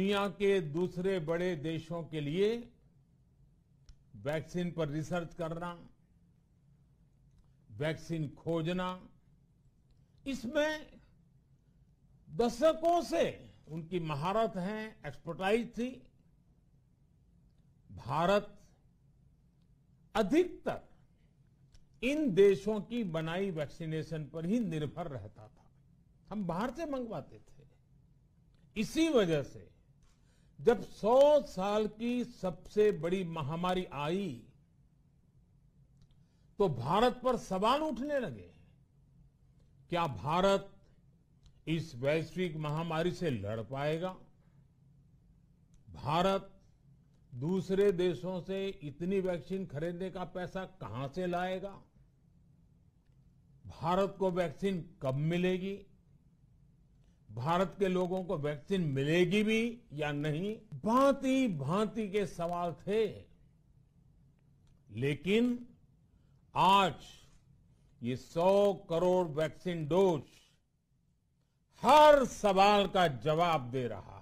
दुनिया के दूसरे बड़े देशों के लिए वैक्सीन पर रिसर्च करना वैक्सीन खोजना इसमें दशकों से उनकी महारत है एक्सपर्टाइज थी भारत अधिकतर इन देशों की बनाई वैक्सीनेशन पर ही निर्भर रहता था हम बाहर से मंगवाते थे इसी वजह से जब 100 साल की सबसे बड़ी महामारी आई तो भारत पर सवाल उठने लगे क्या भारत इस वैश्विक महामारी से लड़ पाएगा भारत दूसरे देशों से इतनी वैक्सीन खरीदने का पैसा कहां से लाएगा भारत को वैक्सीन कब मिलेगी भारत के लोगों को वैक्सीन मिलेगी भी या नहीं भांति भांति के सवाल थे लेकिन आज ये सौ करोड़ वैक्सीन डोज हर सवाल का जवाब दे रहा